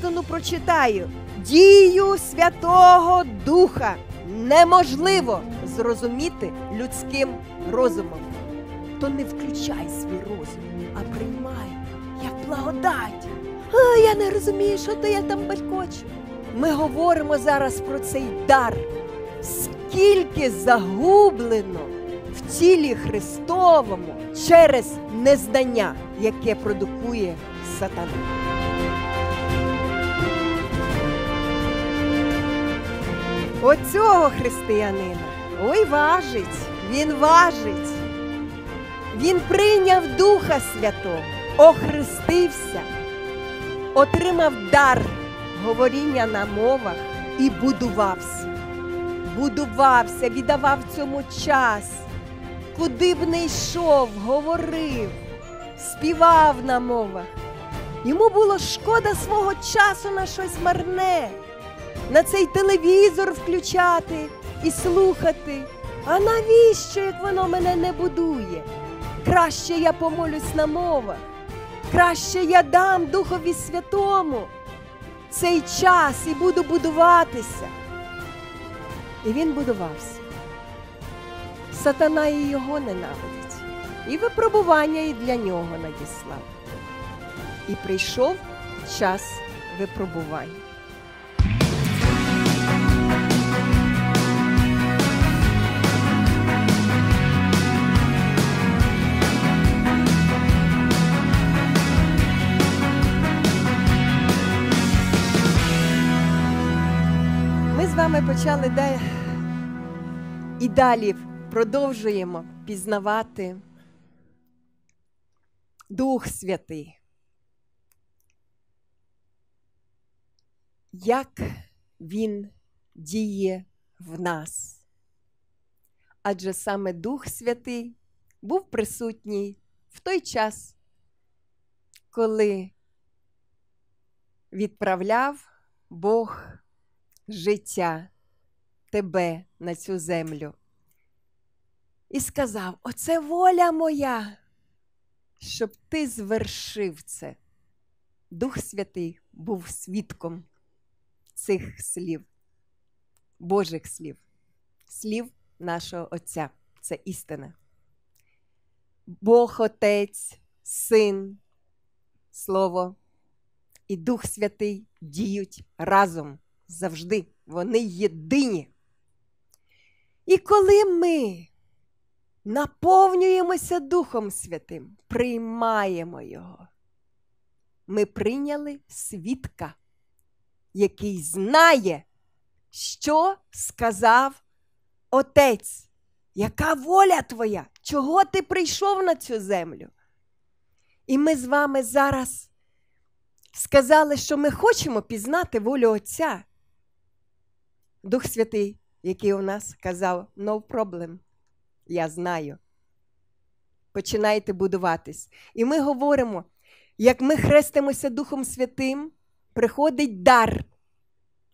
істину прочитаю. Дію Святого Духа неможливо зрозуміти людським розумом. То не включай свій розум, а приймай як благодать. А, Я не розумію, що то я там балькочу. Ми говоримо зараз про цей дар. Скільки загублено в тілі Христовому через незнання, яке продукує сатана. Оцього християнина ой важить, він важить. Він прийняв Духа Святого, охрестився, отримав дар говоріння на мовах і будувався. Будувався, віддавав цьому час, куди б не йшов, говорив, співав на мовах. Йому було шкода свого часу на щось марне на цей телевізор включати і слухати. А навіщо, як воно мене не будує? Краще я помолюсь на мовах, краще я дам Духові Святому цей час і буду будуватися. І він будувався. Сатана і його ненавидить, і випробування і для нього надіслав. І прийшов час випробування. Ми почали де... і далі продовжуємо пізнавати Дух Святий. Як Він діє в нас? Адже саме Дух Святий був присутній в той час, коли відправляв Бог життя тебе на цю землю. І сказав: Оце воля моя, щоб ти звершив це. Дух Святий був свідком цих слів, Божих слів, слів нашого Отця. Це істина. Бог Отець, Син, Слово і Дух Святий діють разом завжди, вони єдині. І коли ми наповнюємося Духом Святим, приймаємо Його, ми прийняли свідка, який знає, що сказав Отець. Яка воля твоя? Чого ти прийшов на цю землю? І ми з вами зараз сказали, що ми хочемо пізнати волю Отця. Дух Святий, який у нас казав no problem, я знаю. Починайте будуватись. І ми говоримо, як ми хрестимося Духом Святим, приходить дар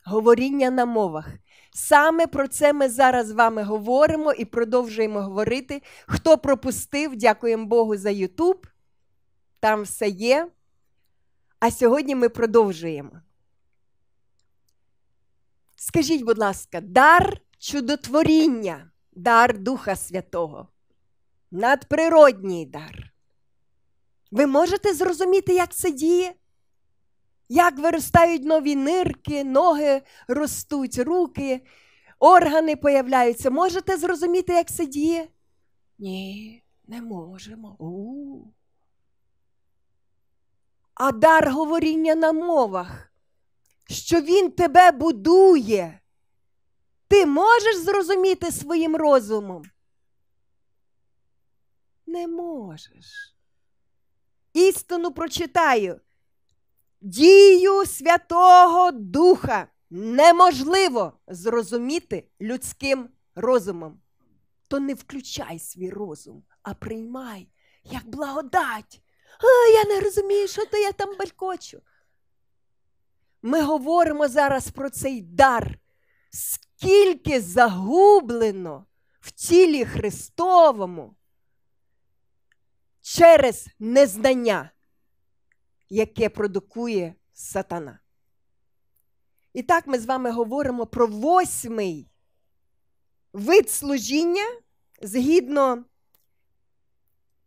говоріння на мовах. Саме про це ми зараз з вами говоримо і продовжуємо говорити. Хто пропустив, дякуємо Богу за Ютуб. Там все є. А сьогодні ми продовжуємо. Скажіть, будь ласка, дар чудотворіння, дар Духа Святого, надприродній дар. Ви можете зрозуміти, як це діє? Як виростають нові нирки, ноги ростуть, руки, органи появляються. Можете зрозуміти, як це діє? Ні, не можемо. У. А дар говоріння на мовах що Він тебе будує. Ти можеш зрозуміти своїм розумом? Не можеш. Істину прочитаю. Дію Святого Духа неможливо зрозуміти людським розумом. То не включай свій розум, а приймай як благодать. А, Я не розумію, що то я там балькочу. Ми говоримо зараз про цей дар, скільки загублено в тілі Христовому через незнання, яке продукує сатана. І так ми з вами говоримо про восьмий вид служіння згідно.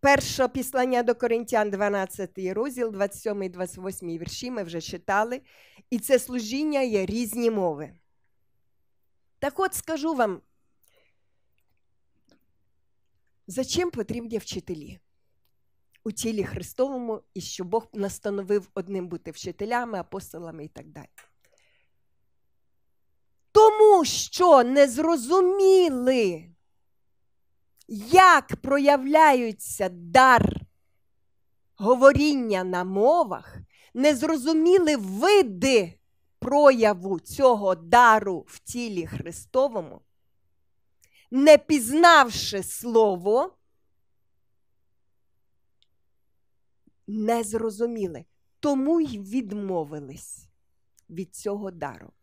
Перше післання до Коринтян, 12 розділ, 27, і 28 вірші, ми вже читали. І це служіння є різні мови. Так от скажу вам, зачем потрібні вчителі? У тілі Христовому, і що Бог настановив одним бути вчителями, апостолами і так далі. Тому що не зрозуміли як проявляються дар говоріння на мовах, не зрозуміли види прояву цього дару в тілі Христовому, не пізнавши слово, не зрозуміли, тому й відмовились від цього дару.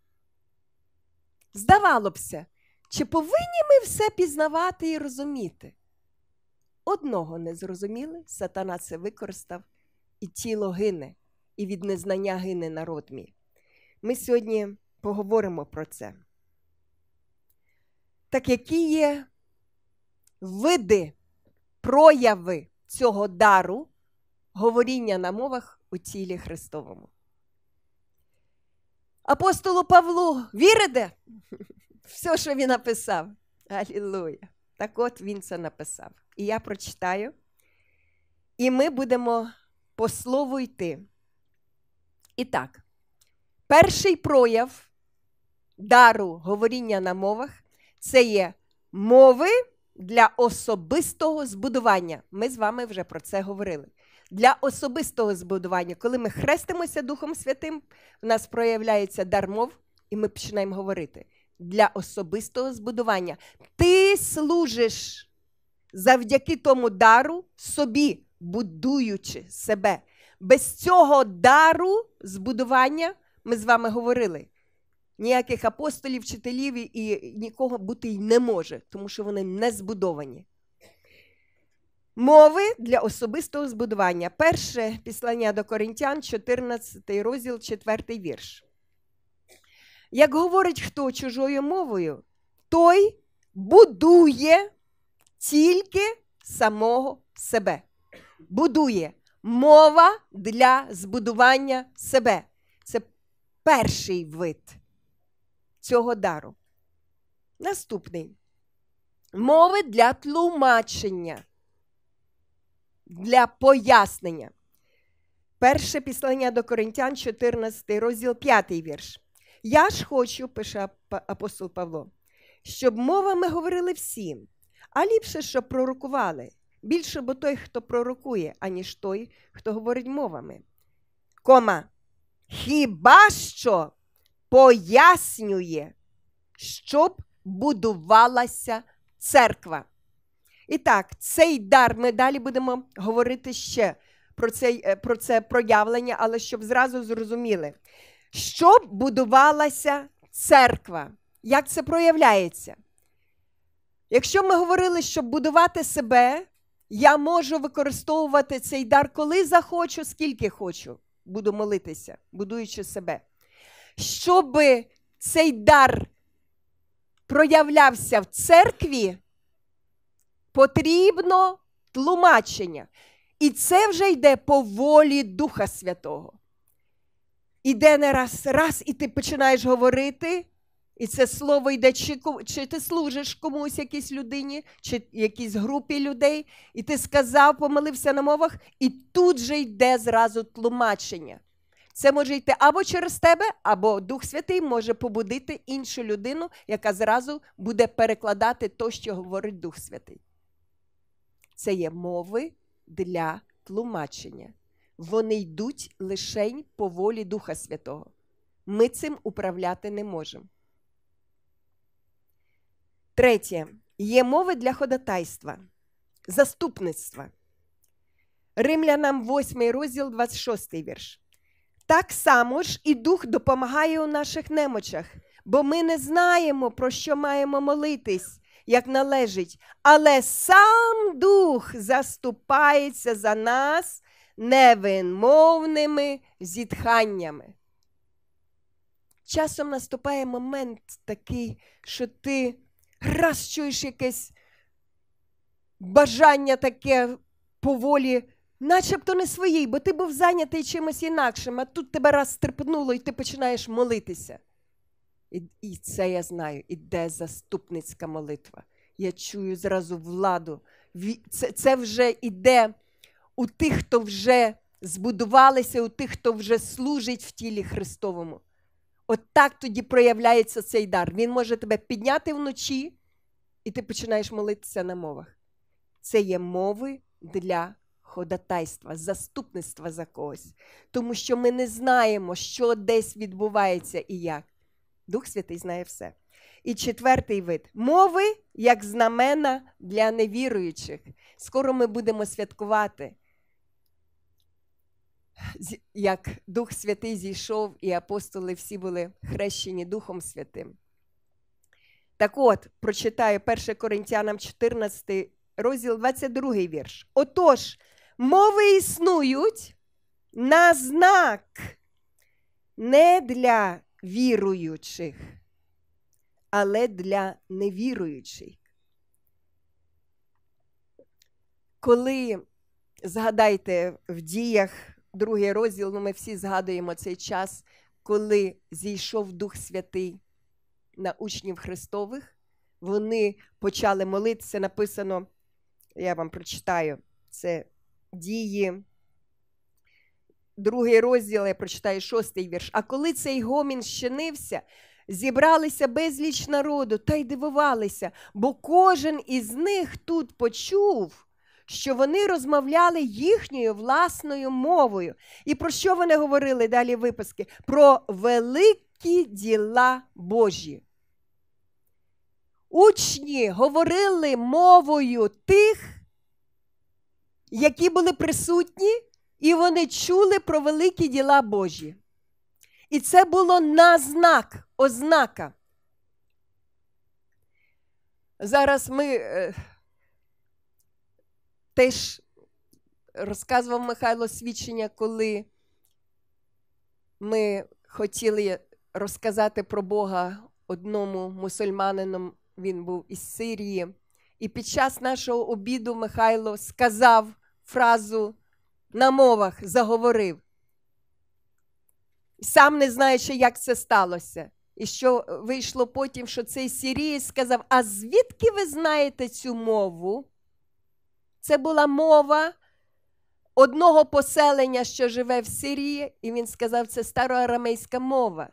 Здавалося чи повинні ми все пізнавати і розуміти? Одного не зрозуміли, сатана це використав, і тіло гине, і від незнання гине народ мій. Ми сьогодні поговоримо про це. Так які є види, прояви цього дару, говоріння на мовах у тілі Христовому? Апостолу Павлу вірите? все, що він написав. Алілуя. Так от він це написав. І я прочитаю. І ми будемо по слову йти. І так, перший прояв дару говоріння на мовах це є мови для особистого збудування. Ми з вами вже про це говорили. Для особистого збудування, коли ми хрестимося Духом Святим, в нас проявляється дар мов, і ми починаємо говорити для особистого збудування. Ти служиш завдяки тому дару собі, будуючи себе. Без цього дару збудування ми з вами говорили. Ніяких апостолів, вчителів і нікого бути й не може, тому що вони не збудовані. Мови для особистого збудування. Перше післання до Коринтян, 14 розділ, 4 вірш. Як говорить хто чужою мовою, той будує тільки самого себе. Будує мова для збудування себе. Це перший вид цього дару. Наступний мови для тлумачення, для пояснення. Перше післання до Коринтян, 14 розділ 5 вірш. Я ж хочу, пише апостол Павло, щоб мовами говорили всі, а ліпше, щоб пророкували. Більше бо той, хто пророкує, аніж той, хто говорить мовами. Кома. Хіба що пояснює, щоб будувалася церква. І так, цей дар ми далі будемо говорити ще про це, е, про це проявлення, але щоб зразу зрозуміли щоб будувалася церква. Як це проявляється? Якщо ми говорили, щоб будувати себе, я можу використовувати цей дар, коли захочу, скільки хочу, буду молитися, будуючи себе. Щоб цей дар проявлявся в церкві, потрібно тлумачення. І це вже йде по волі Духа Святого іде не раз, раз, і ти починаєш говорити, і це слово йде, чи чи ти служиш комусь, якійсь людині, чи якійсь групі людей, і ти сказав, помилився на мовах, і тут же йде зразу тлумачення. Це може йти або через тебе, або Дух Святий може побудити іншу людину, яка зразу буде перекладати то, що говорить Дух Святий. Це є мови для тлумачення вони йдуть лишень по волі Духа Святого. Ми цим управляти не можемо. Третє. Є мови для ходатайства, заступництва. Римлянам 8 розділ, 26 вірш. Так само ж і Дух допомагає у наших немочах, бо ми не знаємо, про що маємо молитись, як належить, але сам Дух заступається за нас Невинмовними зітханнями. Часом наступає момент такий, що ти раз чуєш якесь бажання таке поволі, начебто не своїй, бо ти був зайнятий чимось інакшим, а тут тебе раз стрипнуло, і ти починаєш молитися. І, і це я знаю, іде заступницька молитва. Я чую зразу владу. Це, це вже іде у тих, хто вже збудувалися, у тих, хто вже служить в тілі Христовому. От так тоді проявляється цей дар. Він може тебе підняти вночі, і ти починаєш молитися на мовах. Це є мови для ходатайства, заступництва за когось. Тому що ми не знаємо, що десь відбувається і як. Дух Святий знає все. І четвертий вид мови як знамена для невіруючих. Скоро ми будемо святкувати як Дух Святий зійшов, і апостоли всі були хрещені Духом Святим. Так от, прочитаю 1 Коринтянам 14, розділ 22 вірш. Отож, мови існують на знак не для віруючих, але для невіруючих. Коли, згадайте, в діях другий розділ, ну ми всі згадуємо цей час, коли зійшов Дух Святий на учнів Христових, вони почали молитися. Написано, я вам прочитаю це дії. Другий розділ я прочитаю шостий вірш. А коли цей гомін щинився, зібралися безліч народу та й дивувалися, бо кожен із них тут почув що вони розмовляли їхньою власною мовою. І про що вони говорили далі виписки? Про великі діла Божі. Учні говорили мовою тих, які були присутні, і вони чули про великі діла Божі. І це було на знак, ознака. Зараз ми е, теж розказував Михайло свідчення, коли ми хотіли розказати про Бога одному мусульманину, він був із Сирії. І під час нашого обіду Михайло сказав фразу на мовах заговорив. Сам не знаючи, як це сталося. І що вийшло потім, що цей Сірій сказав: А звідки ви знаєте цю мову? Це була мова одного поселення, що живе в Сирії, і він сказав, це староарамейська мова.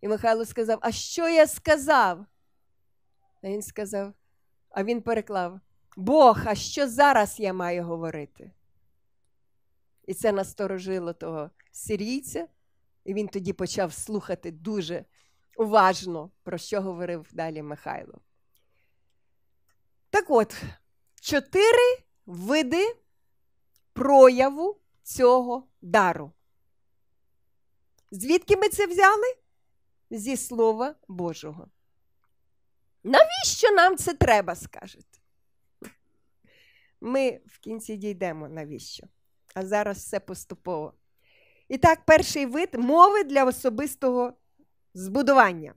І Михайло сказав: А що я сказав? А він сказав, а він переклав: Бог, а що зараз я маю говорити? І це насторожило того сирійця, і він тоді почав слухати дуже уважно, про що говорив далі Михайло. Так от, чотири види прояву цього дару. Звідки ми це взяли? Зі Слова Божого. Навіщо нам це треба, скажете? Ми в кінці дійдемо навіщо? А зараз все поступово. І так, перший вид мови для особистого збудування.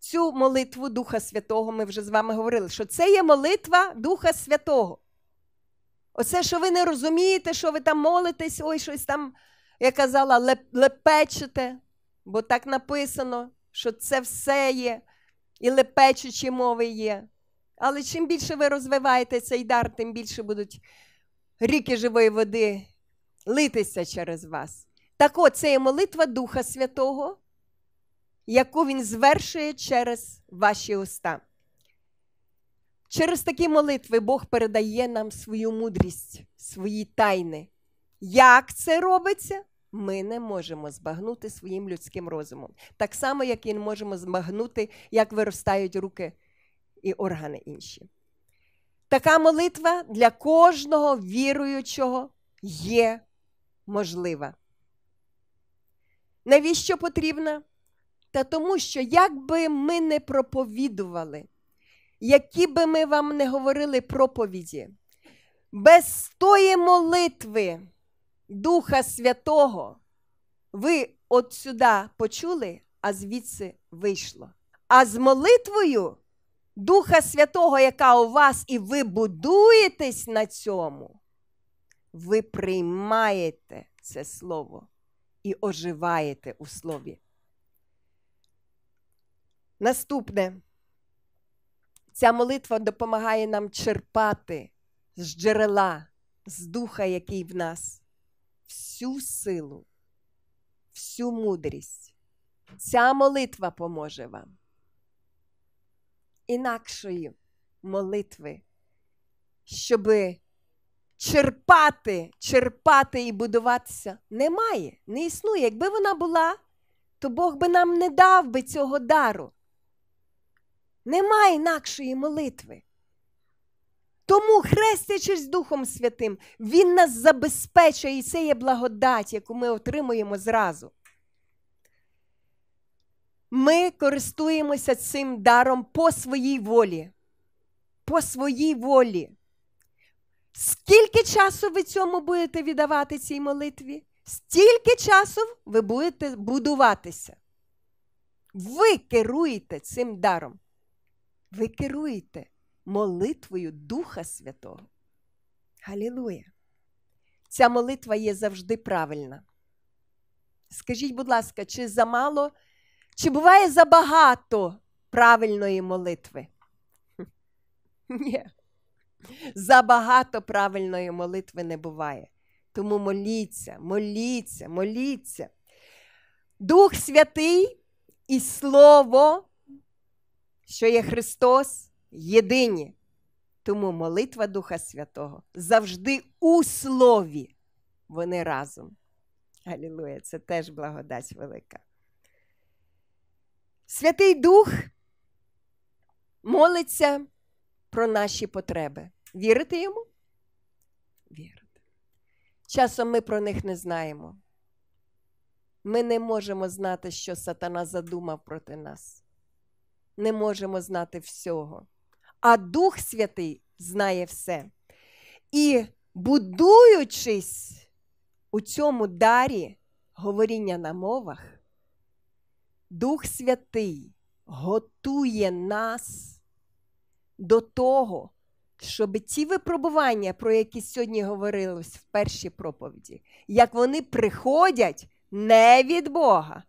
Цю молитву Духа Святого ми вже з вами говорили, що це є молитва Духа Святого. Оце, що ви не розумієте, що ви там молитесь, ой, щось там, я казала, леп, лепечете, бо так написано, що це все є, і лепечучі мови є. Але чим більше ви розвиваєте цей дар, тим більше будуть ріки живої води литися через вас. Так от, це є молитва Духа Святого, яку він звершує через ваші уста. Через такі молитви Бог передає нам свою мудрість, свої тайни. Як це робиться? Ми не можемо збагнути своїм людським розумом. Так само, як і не можемо збагнути, як виростають руки і органи інші. Така молитва для кожного віруючого є можлива. Навіщо потрібна? Та тому, що якби ми не проповідували які би ми вам не говорили проповіді, без тої молитви Духа Святого ви от сюди почули, а звідси вийшло. А з молитвою Духа Святого, яка у вас, і ви будуєтесь на цьому, ви приймаєте це слово і оживаєте у слові. Наступне. Ця молитва допомагає нам черпати з джерела, з духа, який в нас, всю силу, всю мудрість. Ця молитва поможе вам. Інакшої молитви, щоб Черпати, черпати і будуватися немає, не існує. Якби вона була, то Бог би нам не дав би цього дару. Нема інакшої молитви. Тому, хрестячись Духом Святим, Він нас забезпечує і це є благодать, яку ми отримуємо зразу. Ми користуємося цим даром по своїй волі. По своїй волі. Скільки часу ви цьому будете віддавати цій молитві? Стільки часу ви будете будуватися. Ви керуєте цим даром ви керуєте молитвою Духа Святого. Галілуя! Ця молитва є завжди правильна. Скажіть, будь ласка, чи замало, чи буває забагато правильної молитви? Ні. Забагато правильної молитви не буває. Тому моліться, моліться, моліться. Дух Святий і Слово що є Христос єдині. Тому молитва Духа Святого завжди у слові. Вони разом. Галілуя, це теж благодать велика. Святий Дух молиться про наші потреби. Вірите йому? Вірите. Часом ми про них не знаємо. Ми не можемо знати, що сатана задумав проти нас не можемо знати всього. А Дух Святий знає все. І будуючись у цьому дарі говоріння на мовах, Дух Святий готує нас до того, щоб ті випробування, про які сьогодні говорилось в першій проповіді, як вони приходять не від Бога,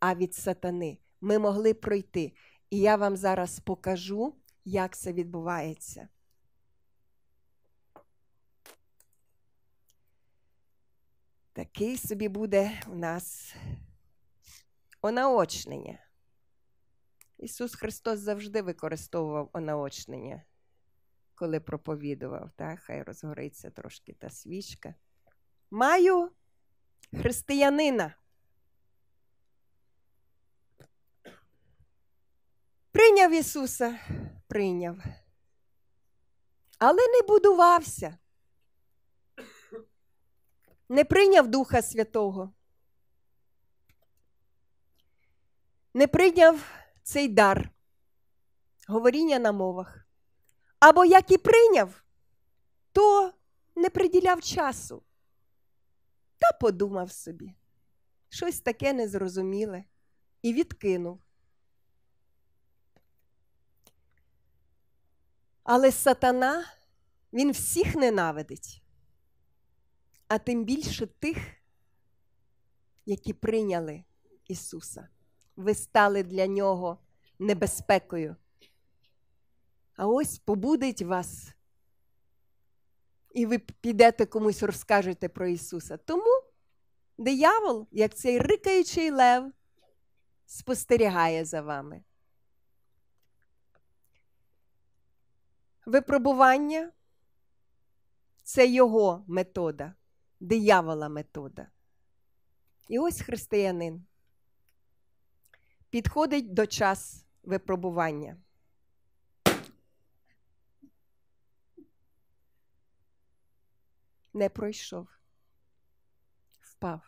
а від сатани, ми могли пройти. І я вам зараз покажу, як це відбувається. Такий собі буде у нас онаочнення. Ісус Христос завжди використовував онаочнення, коли проповідував, так? хай розгориться трошки та свічка. Маю християнина. Прийняв Ісуса, прийняв, але не будувався, не прийняв Духа Святого, не прийняв цей дар, говоріння на мовах. Або як і прийняв, то не приділяв часу та подумав собі, щось таке незрозуміле і відкинув. Але сатана, він всіх ненавидить, а тим більше тих, які прийняли Ісуса. Ви стали для Нього небезпекою. А ось побудить вас. І ви підете комусь розкажете про Ісуса. Тому диявол, як цей рикаючий лев, спостерігає за вами. Випробування це його метода, диявола метода. І ось християнин підходить до час випробування. Не пройшов, впав.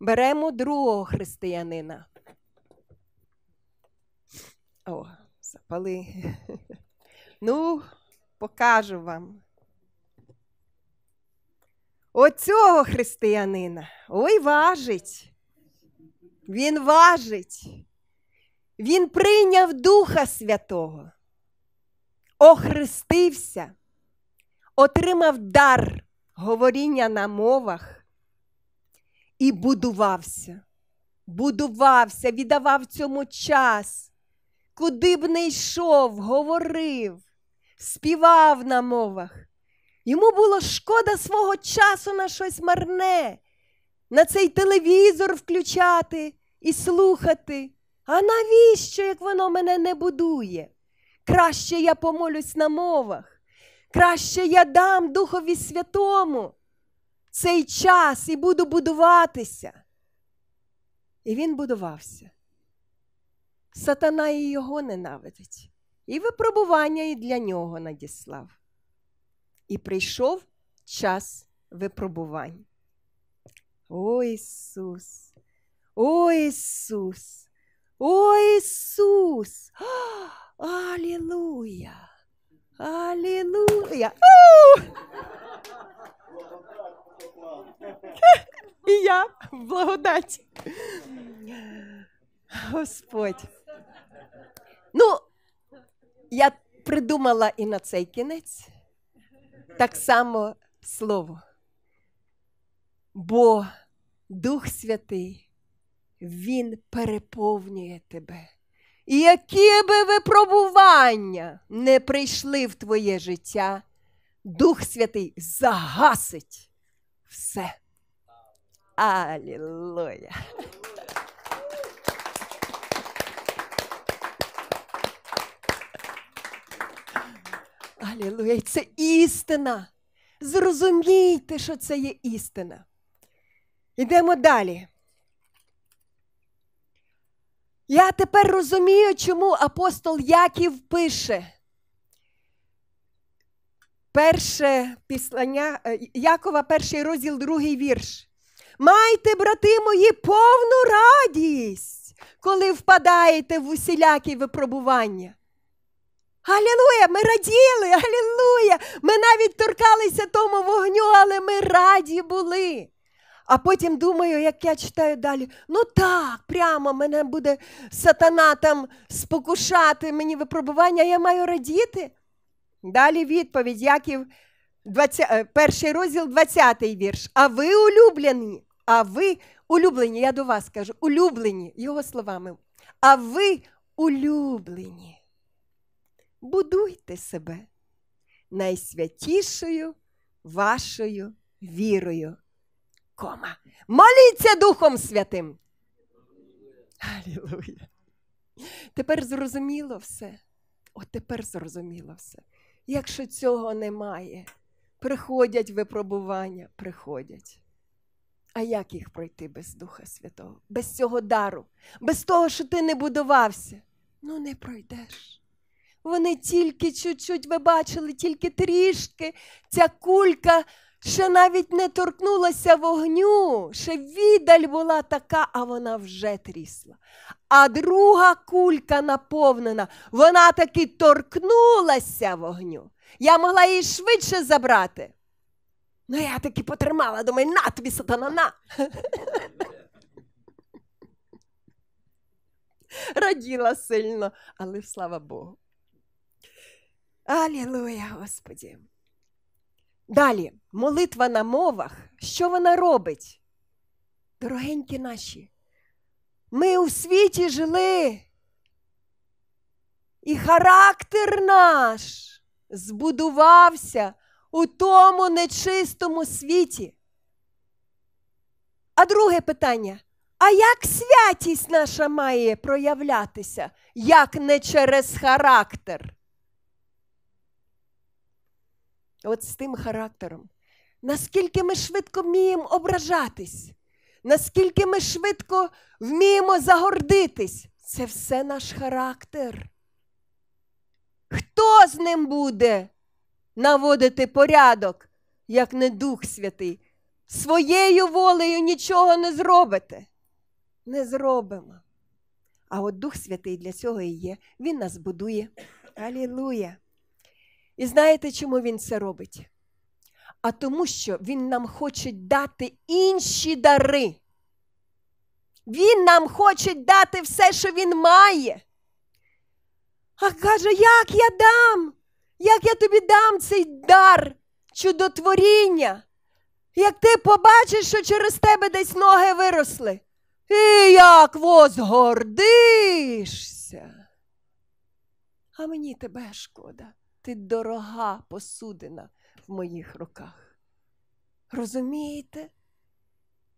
Беремо другого християнина. О, запали. Ну, покажу вам. Оцього християнина ой важить. Він важить. Він прийняв Духа Святого, охрестився, отримав дар говоріння на мовах і будувався, будувався, віддавав цьому час куди б не йшов, говорив, співав на мовах. Йому було шкода свого часу на щось марне, на цей телевізор включати і слухати. А навіщо, як воно мене не будує? Краще я помолюсь на мовах, краще я дам Духові Святому цей час і буду будуватися. І він будувався. Сатана і його ненавидить, і випробування і для нього надіслав. І прийшов час випробувань. О Ісус, о Ісус, о Ісус! Алілуя! Алілуя! І я в благодаті. Господь. Ну, я придумала і на цей кінець так само слово. Бо Дух Святий, Він переповнює тебе. І які би випробування не прийшли в твоє життя, Дух Святий загасить все. Алілуя! Алілуя! це істина. Зрозумійте, що це є істина. Йдемо далі. Я тепер розумію, чому апостол Яків пише. Перше післання е, Якова, перший розділ, другий вірш. Майте, брати мої, повну радість, коли впадаєте в усілякі випробування. Алілуя! Ми раділи! Алілуя! Ми навіть торкалися тому вогню, але ми раді були. А потім думаю, як я читаю далі, ну так, прямо мене буде сатана там спокушати мені випробування, я маю радіти. Далі відповідь, Яків, 20, е, перший розділ, 20-й вірш. А ви улюблені, а ви улюблені, я до вас кажу, улюблені, його словами, а ви улюблені будуйте себе найсвятішою вашою вірою. Кома. Моліться Духом Святим. Алілуя. Тепер зрозуміло все. От тепер зрозуміло все. Якщо цього немає, приходять випробування, приходять. А як їх пройти без Духа Святого, без цього дару, без того, що ти не будувався? Ну не пройдеш. Вони тільки чуть-чуть, ви бачили, тільки трішки. Ця кулька ще навіть не торкнулася вогню, ще віддаль була така, а вона вже трісла. А друга кулька наповнена, вона таки торкнулася вогню. Я могла її швидше забрати. Ну, я таки потримала, думаю, на тобі сатана, на. Раділа сильно, але слава Богу. Алілуя, Господі. Далі, молитва на мовах, що вона робить? Дорогенькі наші, ми у світі жили, і характер наш збудувався у тому нечистому світі. А друге питання. А як святість наша має проявлятися, як не через характер? от з тим характером. Наскільки ми швидко вміємо ображатись, наскільки ми швидко вміємо загордитись, це все наш характер. Хто з ним буде наводити порядок, як не Дух Святий? Своєю волею нічого не зробите. Не зробимо. А от Дух Святий для цього і є. Він нас будує. Алілуя! І знаєте, чому він це робить? А тому, що він нам хоче дати інші дари. Він нам хоче дати все, що він має. А каже, як я дам, як я тобі дам цей дар чудотворіння, як ти побачиш, що через тебе десь ноги виросли. І як возгордишся. А мені тебе шкода ти дорога посудина в моїх руках. Розумієте?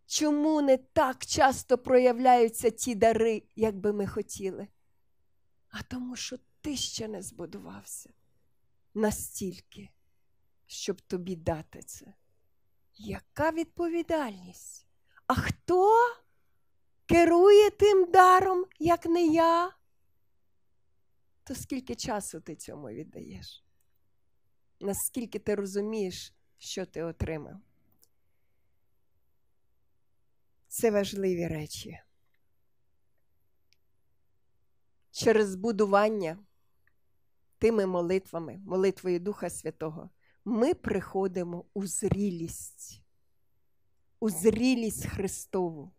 Чому не так часто проявляються ті дари, як би ми хотіли? А тому, що ти ще не збудувався настільки, щоб тобі дати це. Яка відповідальність? А хто керує тим даром, як не я? то скільки часу ти цьому віддаєш? Наскільки ти розумієш, що ти отримав? Це важливі речі. Через будування тими молитвами, молитвою Духа Святого, ми приходимо у зрілість, у зрілість Христову.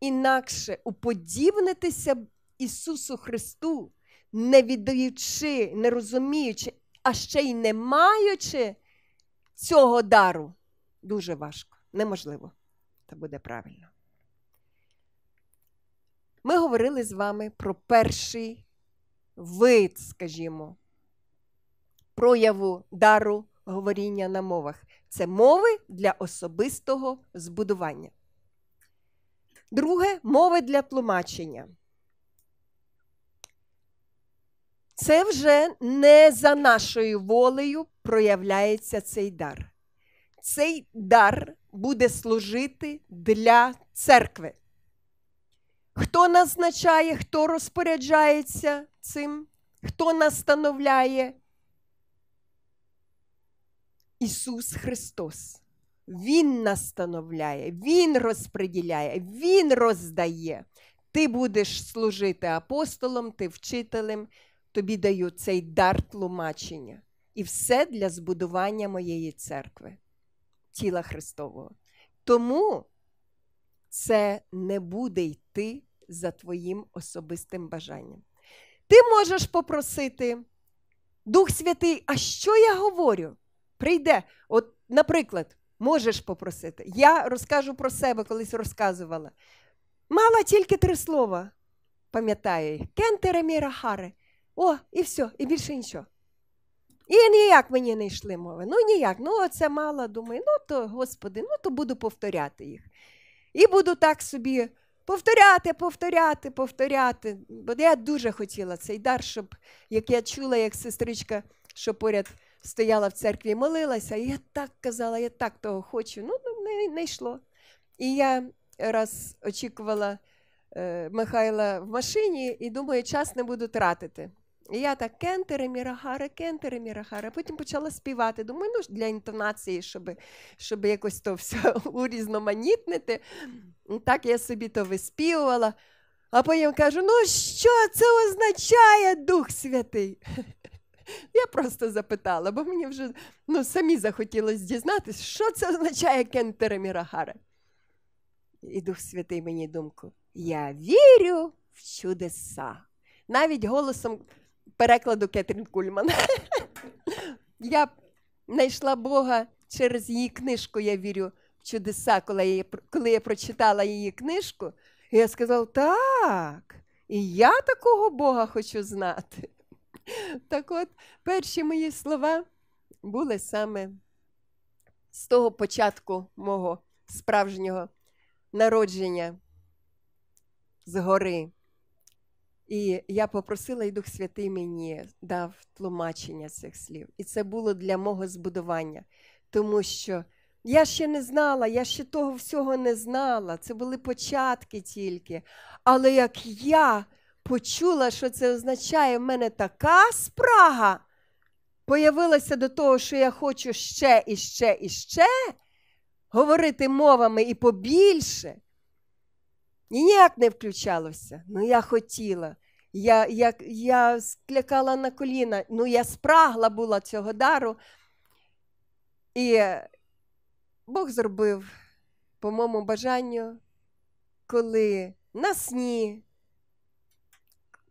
Інакше уподібнитися Ісусу Христу не віддаючи, не розуміючи, а ще й не маючи цього дару, дуже важко, неможливо. Це буде правильно. Ми говорили з вами про перший вид, скажімо, прояву дару говоріння на мовах. Це мови для особистого збудування. Друге мови для тлумачення. Це вже не за нашою волею проявляється цей дар. Цей дар буде служити для церкви. Хто назначає, хто розпоряджається цим, хто настановляє? Ісус Христос. Він настановляє, Він розпреділяє, Він роздає. Ти будеш служити апостолом, ти вчителем тобі даю цей дар тлумачення і все для збудування моєї церкви, тіла Христового. Тому це не буде йти за твоїм особистим бажанням. Ти можеш попросити, Дух Святий, а що я говорю? Прийде, от, наприклад, можеш попросити. Я розкажу про себе, колись розказувала. Мала тільки три слова, пам'ятаю, їх: кентере мірахаре. О, і все, і більше нічого. І ніяк мені не йшли мови. Ну, ніяк. Ну, оце мало думаю, ну то, господи, ну то буду повторяти їх. І буду так собі повторяти, повторяти, повторяти. Бо я дуже хотіла цей дар, щоб як я чула, як сестричка, що поряд стояла в церкві, молилася, і я так казала, я так того хочу. Ну, ну не, не йшло. І я раз очікувала е, Михайла в машині і думаю, час не буду тратити. І я так кентери, мірагара, кентери, мірагара. Потім почала співати. Думаю, ну для інтонації, щоб щоб якось то все урізноманітнити. Так я собі то виспівувала. А потім кажу: ну що це означає Дух Святий? Я просто запитала, бо мені вже ну, самі захотілося дізнатися, що це означає кентери Мірагари. І Дух Святий мені думку, я вірю в чудеса. Навіть голосом перекладу Кетрін Кульман. Я знайшла Бога через її книжку, я вірю в чудеса, коли я, коли я прочитала її книжку, і я сказала, так, і я такого Бога хочу знати. Так от, перші мої слова були саме з того початку мого справжнього народження з гори. І я попросила, і Дух Святий мені дав тлумачення цих слів. І це було для мого збудування, тому що я ще не знала, я ще того всього не знала. Це були початки тільки. Але як я почула, що це означає, в мене така спрага появилася до того, що я хочу ще і ще і ще говорити мовами і побільше. І ніяк не включалося, ну я хотіла. Я я, я склякала на коліна, ну я спрагла була цього дару. І Бог зробив, по моєму бажанню, коли на сні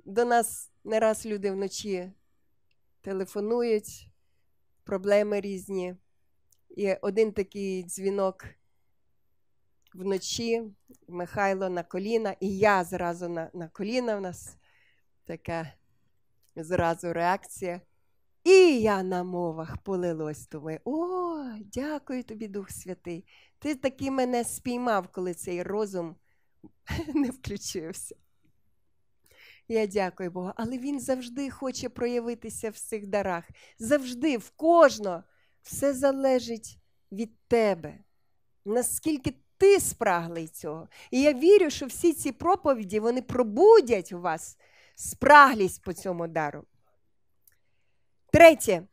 до нас не раз люди вночі телефонують, проблеми різні. І один такий дзвінок вночі, Михайло на коліна, і я зразу на, на коліна в нас таке зразу реакція. І я на мовах полилось думаю, О, дякую тобі, Дух Святий. Ти таки мене спіймав, коли цей розум не включився. Я дякую Богу, але Він завжди хоче проявитися в цих дарах. Завжди, в кожного. Все залежить від тебе. Наскільки ти спраглий цього. І я вірю, що всі ці проповіді вони пробудять у вас спраглість по цьому дару. Третє.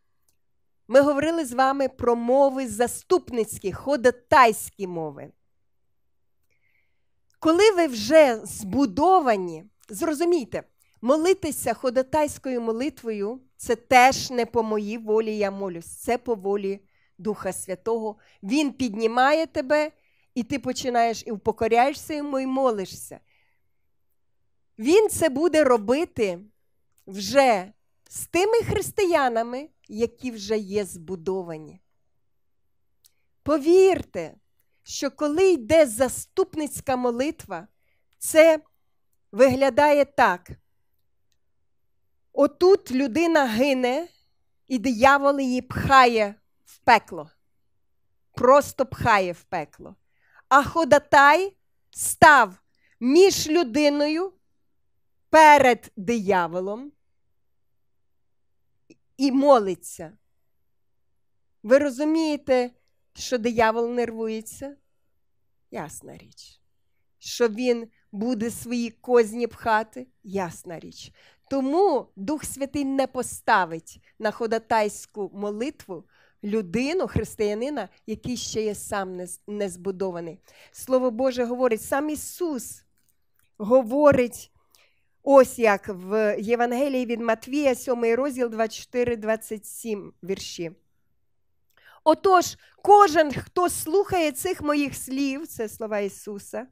Ми говорили з вами про мови заступницькі, ходотайські мови. Коли ви вже збудовані, зрозумійте, молитися ходотайською молитвою це теж не по моїй волі я молюсь, це по волі Духа Святого. Він піднімає тебе, і ти починаєш і впокоряєшся йому і молишся. Він це буде робити вже з тими християнами, які вже є збудовані. Повірте, що коли йде заступницька молитва, це виглядає так. Отут людина гине, і диявол її пхає в пекло. Просто пхає в пекло. А ходатай став між людиною перед дияволом і молиться. Ви розумієте, що диявол нервується? Ясна річ. Що він буде свої козні пхати? Ясна річ. Тому Дух Святий не поставить на ходатайську молитву людину, християнина, який ще є сам не збудований. Слово Боже говорить, сам Ісус говорить Ось як в Євангелії від Матвія, 7 розділ 24, 27 вірші. Отож, кожен, хто слухає цих моїх слів, це слова Ісуса,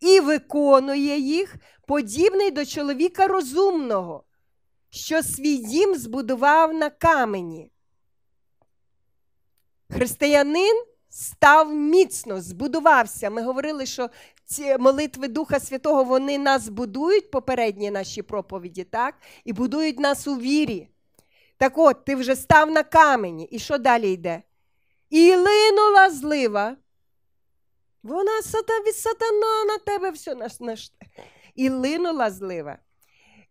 і виконує їх, подібний до чоловіка розумного, що свій дім збудував на камені. Християнин став міцно, збудувався. Ми говорили, що ці молитви Духа Святого вони нас будують, попередні наші проповіді, так? і будують нас у вірі. Так от, ти вже став на камені, і що далі йде? І линула злива. Вона сата, від сатана на тебе все наш, наш. І линула злива.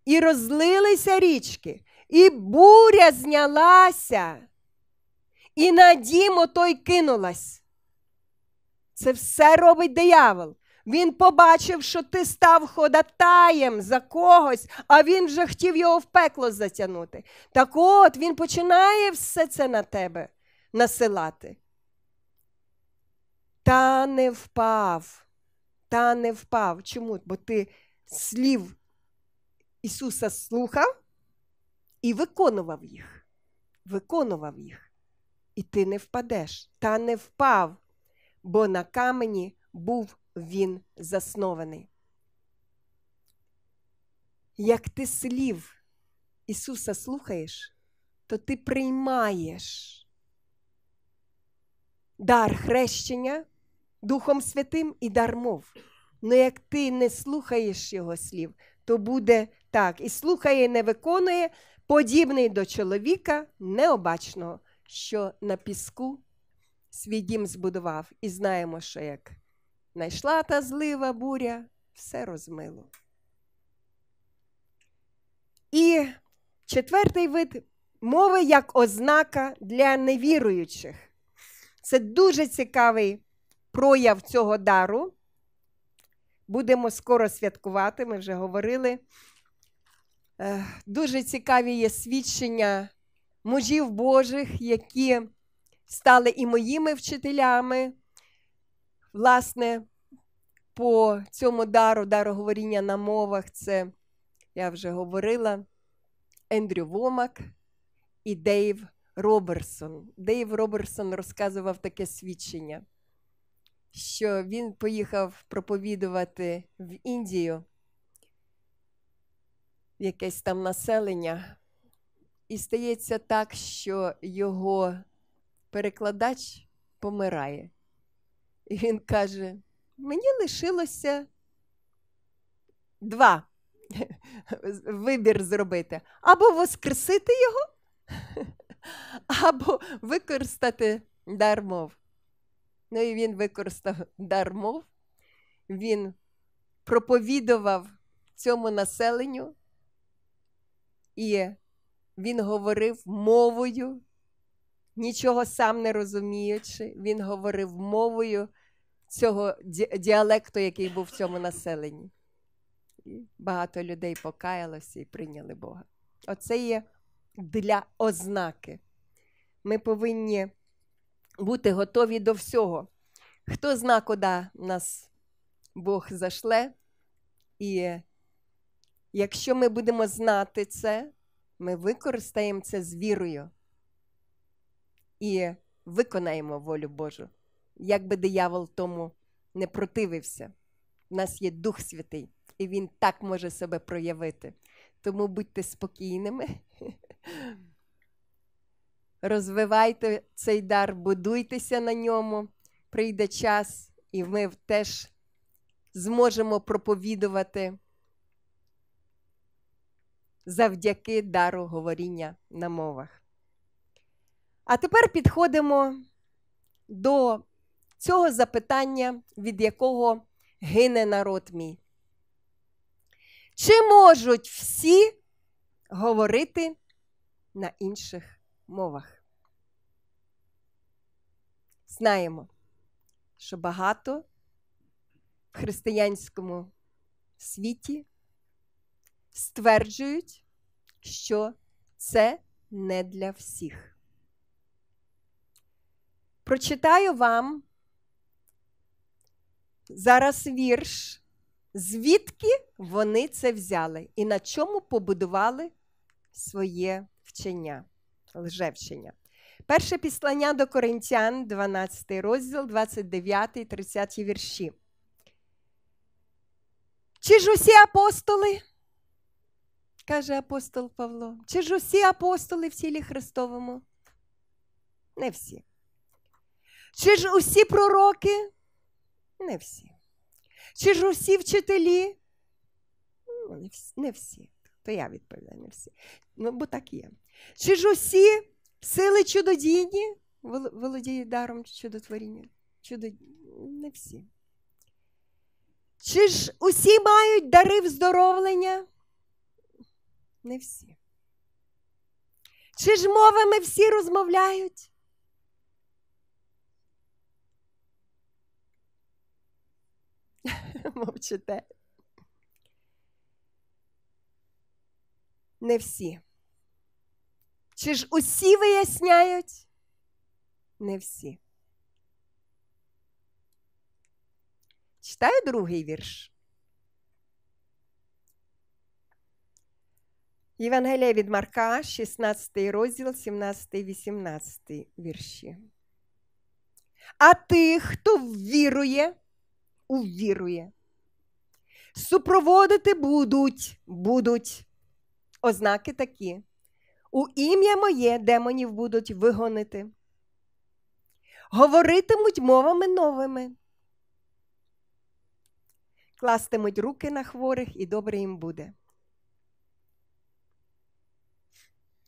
І розлилися річки, і буря знялася. І на Дімо, Той кинулась. Це все робить диявол. Він побачив, що ти став ходатаєм за когось, а він вже хотів його в пекло затягнути. Так от він починає все це на тебе насилати. Та не впав, та не впав. Чому? Бо ти слів Ісуса слухав і виконував їх. Виконував їх і ти не впадеш, та не впав, бо на камені був він заснований. Як ти слів Ісуса слухаєш, то ти приймаєш дар хрещення Духом Святим і дар мов. Но ну, як ти не слухаєш його слів, то буде так. І слухає, і не виконує, подібний до чоловіка необачного що на піску свій дім збудував, і знаємо, що як найшла та злива буря, все розмило. І четвертий вид мови як ознака для невіруючих. Це дуже цікавий прояв цього дару. Будемо скоро святкувати, ми вже говорили. Е, дуже цікаві є свідчення мужів Божих, які стали і моїми вчителями, власне, по цьому дару, дару говоріння на мовах, це я вже говорила Ендрю Вомак і Дейв Роберсон. Дейв Роберсон розказував таке свідчення, що він поїхав проповідувати в Індію якесь там населення. І стається так, що його перекладач помирає. І він каже: мені лишилося два вибір зробити. Або воскресити його, або використати дар мов. Ну і він використав дар мов, він проповідував цьому населенню. і він говорив мовою, нічого сам не розуміючи, він говорив мовою цього діалекту, який був в цьому населенні. І багато людей покаялося і прийняли Бога. Оце є для ознаки. Ми повинні бути готові до всього. Хто зна, куди нас Бог зашле. І якщо ми будемо знати це, ми використаємо це з вірою і виконаємо волю Божу, як би диявол тому не противився. У нас є Дух Святий, і Він так може себе проявити. Тому будьте спокійними, розвивайте цей дар, будуйтеся на ньому, прийде час, і ми теж зможемо проповідувати завдяки дару говоріння на мовах. А тепер підходимо до цього запитання, від якого гине народ мій. Чи можуть всі говорити на інших мовах? Знаємо, що багато в християнському світі стверджують, що це не для всіх. Прочитаю вам зараз вірш, звідки вони це взяли і на чому побудували своє вчення, лжевчення. Перше післання до Коринтян, 12 розділ, 29, 30 вірші. Чи ж усі апостоли? каже апостол Павло. Чи ж усі апостоли в тілі Христовому? Не всі. Чи ж усі пророки? Не всі. Чи ж усі вчителі? Ну, не всі. То я відповідаю не всі. Ну, Бо так є. Чи ж усі сили чудодійні володіють даром чудотворіння? Чудо... Не всі. Чи ж усі мають дари вздоровлення? не всі. Чи ж мовами всі розмовляють? Мовчите. Не всі. Чи ж усі виясняють? Не всі. Читаю другий вірш. Євангелія від Марка, 16 розділ, 17, 18 вірші. А тих, хто вірує, увірує. Супроводити будуть, будуть. Ознаки такі. У ім'я моє демонів будуть вигонити. Говоритимуть мовами новими. Кластимуть руки на хворих, і добре їм буде.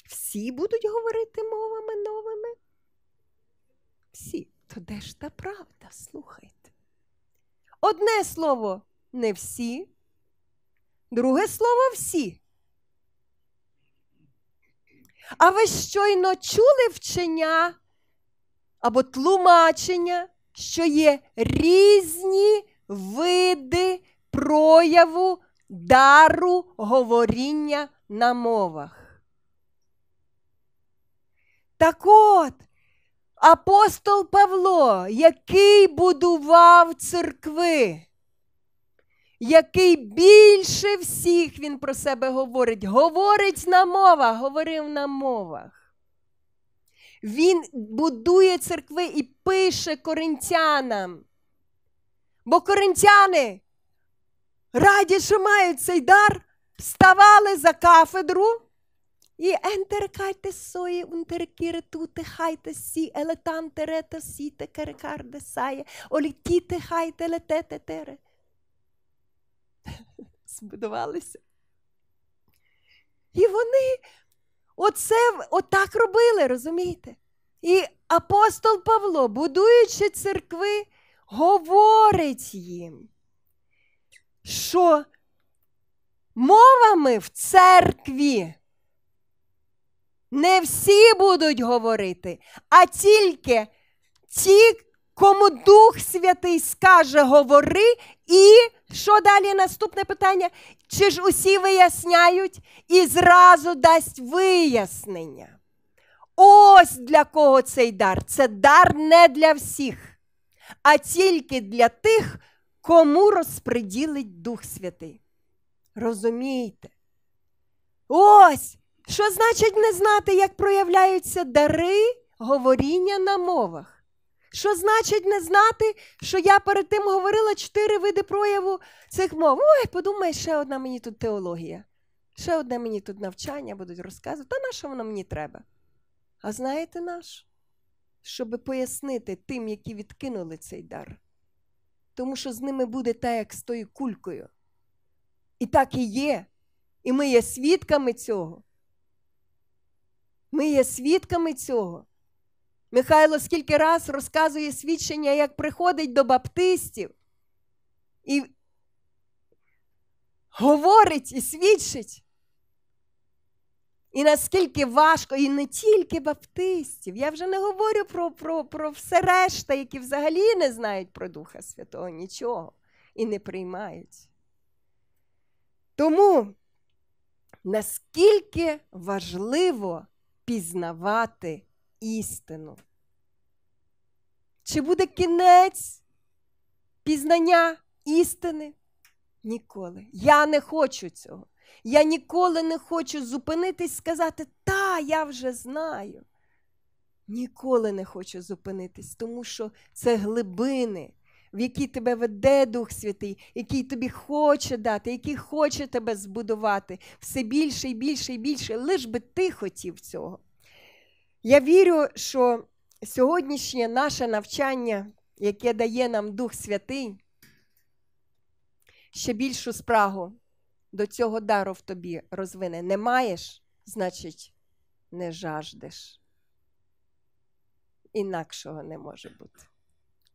Всі будуть говорити мовами новими? Всі. То де ж та правда, слухайте? Одне слово не всі, друге слово всі. А ви щойно чули вчення або тлумачення, що є різні види прояву дару говоріння на мовах. Так от, апостол Павло, який будував церкви, який більше всіх він про себе говорить, говорить на мовах, говорив на мовах. Він будує церкви і пише коринтянам. Бо коринтяни раді, що мають цей дар, вставали за кафедру e enter caite soie unter kire tute haite si ele tante rete si te care carde тере. Збудувалися. І вони оце отак робили, розумієте? І апостол Павло, будуючи церкви, говорить їм, що мовами в церкві. Не всі будуть говорити, а тільки ті, кому Дух Святий скаже, говори. І що далі наступне питання? Чи ж усі виясняють і зразу дасть вияснення? Ось для кого цей дар. Це дар не для всіх, а тільки для тих, кому розпреділить Дух Святий. Розумієте? Ось що значить не знати, як проявляються дари говоріння на мовах? Що значить не знати, що я перед тим говорила чотири види прояву цих мов? Ой, подумай, ще одна мені тут теологія, ще одне мені тут навчання будуть розказувати, та на що воно мені треба? А знаєте наш? Щоб пояснити тим, які відкинули цей дар. Тому що з ними буде те, як з тою кулькою. І так і є. І ми є свідками цього. Ми є свідками цього. Михайло скільки раз розказує свідчення, як приходить до баптистів і говорить і свідчить. І наскільки важко, і не тільки баптистів. Я вже не говорю про про, про все решта, які взагалі не знають про Духа Святого нічого і не приймають. Тому наскільки важливо пізнавати істину. Чи буде кінець пізнання істини? Ніколи. Я не хочу цього. Я ніколи не хочу зупинитись і сказати, та, я вже знаю. Ніколи не хочу зупинитись, тому що це глибини в який тебе веде Дух Святий, який тобі хоче дати, який хоче тебе збудувати все більше і більше і більше, лиш би ти хотів цього. Я вірю, що сьогоднішнє наше навчання, яке дає нам Дух Святий, ще більшу спрагу до цього дару в тобі розвине. Не маєш, значить, не жаждеш. Інакшого не може бути.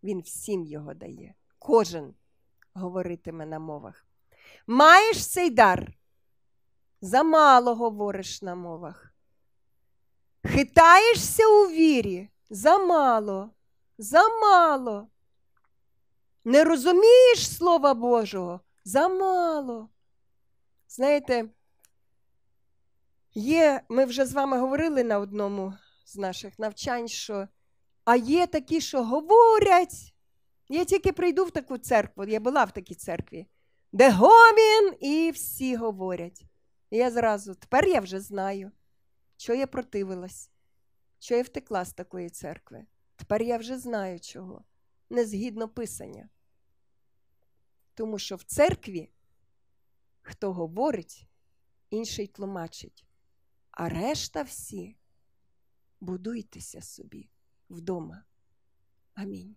Він всім його дає. Кожен говоритиме на мовах. Маєш цей дар, замало говориш на мовах. Хитаєшся у вірі, замало, замало. Не розумієш Слова Божого замало. Знаєте, є, ми вже з вами говорили на одному з наших навчань, що а є такі, що говорять. Я тільки прийду в таку церкву, я була в такій церкві, де гомін і всі говорять. І я зразу, тепер я вже знаю, що я противилась, що я втекла з такої церкви. Тепер я вже знаю чого, не згідно Писання. Тому що в церкві, хто говорить, інший тлумачить, а решта всі будуйтеся собі вдома. Амінь.